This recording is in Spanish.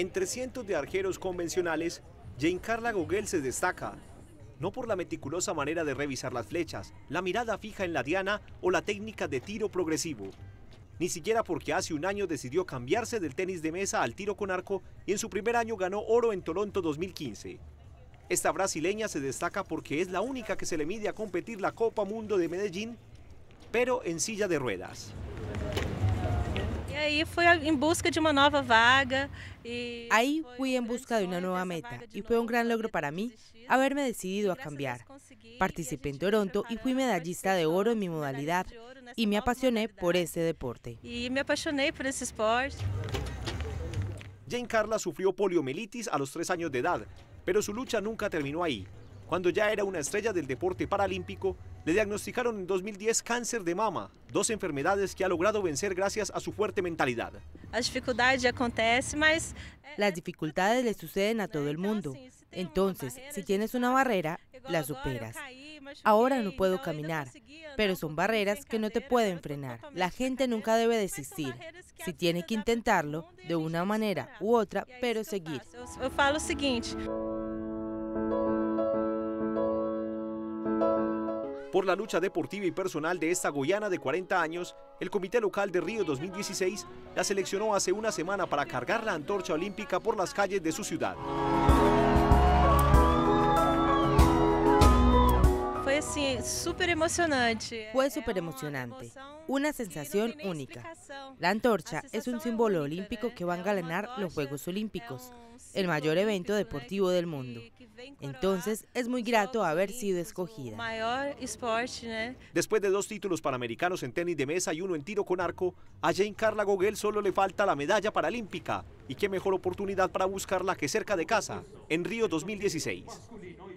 Entre cientos de arqueros convencionales, Jane Carla Gogel se destaca, no por la meticulosa manera de revisar las flechas, la mirada fija en la diana o la técnica de tiro progresivo, ni siquiera porque hace un año decidió cambiarse del tenis de mesa al tiro con arco y en su primer año ganó oro en Toronto 2015. Esta brasileña se destaca porque es la única que se le mide a competir la Copa Mundo de Medellín, pero en silla de ruedas. Y e ahí fue en em busca de una nueva vaga, Ahí fui en busca de una nueva meta y fue un gran logro para mí haberme decidido a cambiar. Participé en Toronto y fui medallista de oro en mi modalidad y me apasioné por ese deporte. Y me apasioné por ese deporte. Jane Carla sufrió poliomielitis a los tres años de edad, pero su lucha nunca terminó ahí. Cuando ya era una estrella del deporte paralímpico, le diagnosticaron en 2010 cáncer de mama, dos enfermedades que ha logrado vencer gracias a su fuerte mentalidad las eh, eh, dificultades le suceden a todo el mundo. Entonces, si tienes una barrera, la superas. Ahora no puedo caminar, pero son barreras que no te pueden frenar. La gente nunca debe pues, desistir. Si tiene que intentarlo, de una manera u otra, pero seguir. Yo falo Por la lucha deportiva y personal de esta goyana de 40 años, el Comité Local de Río 2016 la seleccionó hace una semana para cargar la antorcha olímpica por las calles de su ciudad. Sí, súper emocionante. Fue eh, súper emocionante. Una sensación única. La antorcha es un símbolo olímpico que va a engalanar los Juegos Olímpicos, el mayor evento deportivo del mundo. Entonces es muy grato haber sido escogida. Después de dos títulos panamericanos en tenis de mesa y uno en tiro con arco, a Jane Carla Gogel solo le falta la medalla paralímpica. Y qué mejor oportunidad para buscarla que cerca de casa, en Río 2016.